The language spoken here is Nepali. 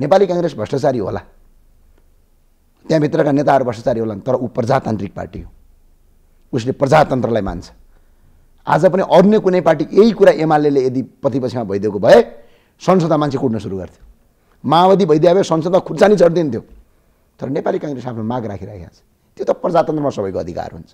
नेपाली काङ्ग्रेस भ्रष्टाचारी होला त्यहाँभित्रका नेताहरू भ्रष्टाचारी होलान् तर ऊ प्रजातान्त्रिक पार्टी हो उसले प्रजातन्त्रलाई मान्छ आज पनि अन्य कुनै पार्टी यही कुरा एमाले यदि प्रतिपक्षमा भइदिएको भए संसदमा मान्छे कुट्न सुरु गर्थ्यो माओवादी भइदिए भए संसदमा खुर्सानी चढिदिन्थ्यो तर नेपाली काङ्ग्रेस आफ्नो माग राखिरहेको छ त्यो त प्रजातन्त्रमा सबैको अधिकार हुन्छ